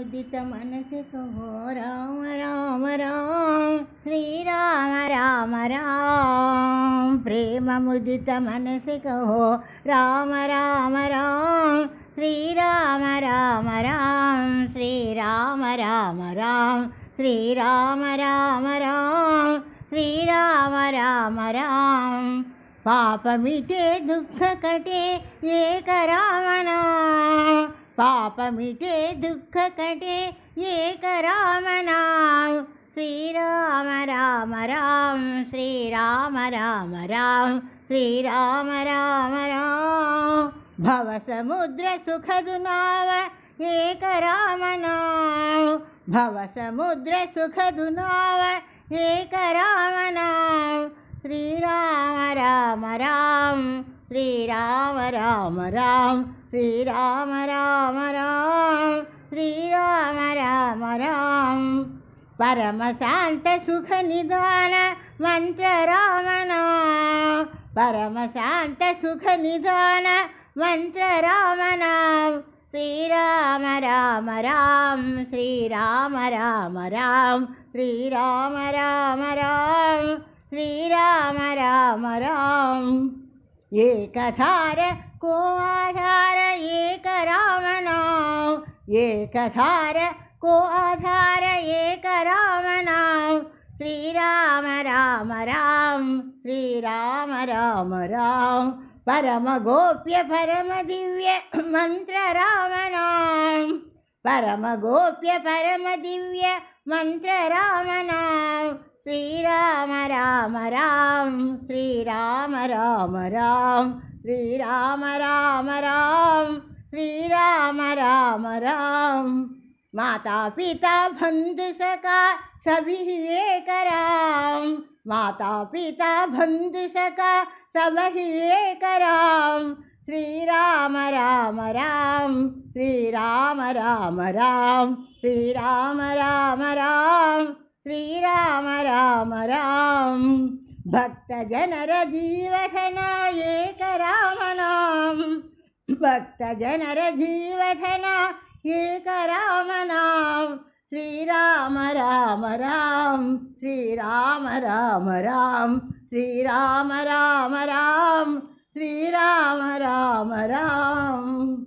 मुदित मुदत कहो राम राम राम श्रीराम राम राम प्रेम मुदित मनसि कहो राम राम राम श्रीराम राम राम श्रीराम राम राम श्रीराम राम राम श्रीराम राम राम पाप मीठे दुःख कटे लेख राम पाप दुःखकटे दुःख कटे श्रीराम राम राम श्रीराम राम राम श्रीराम राम राम भवसमुद्र सुख दुनाव एक रामनाम भवसमुद्र सुख श्रीराम राम राम श्रीराम राम राम श्रीराम राम राम श्रीराम राम राम परम शान्तसुखनिधवान् मन्त्र रामना परम शान्तसुखनिधान मन्त्र राम राम श्रीराम राम राम श्रीराम राम राम श्रीराम राम राम श्रीराम राम राम एक थार को आधार एक राम एक थार को आधार एक राम नाम श्री राम राम राम श्री राम राम राम परम गोप्य परम दिव्य मंत्र राम नाम परम गोप्य परम दिव्य मंत्र राम नाम श्री राम राम राम श्री राम राम राम श्रीराम राम राम श्रीराम राम राम माता पिता बंधु सका सभी एक राम माता पिता बंधु सका सब ही एक राम श्री राम राम राम श्री राम राम राम श्री राम राम राम श्रीराम राम राम भक्तजनर जीवधना एक रामनाम भक्तजनर जीवधना एक राम राम श्रीराम राम राम श्रीराम राम राम श्रीराम राम राम श्रीराम राम राम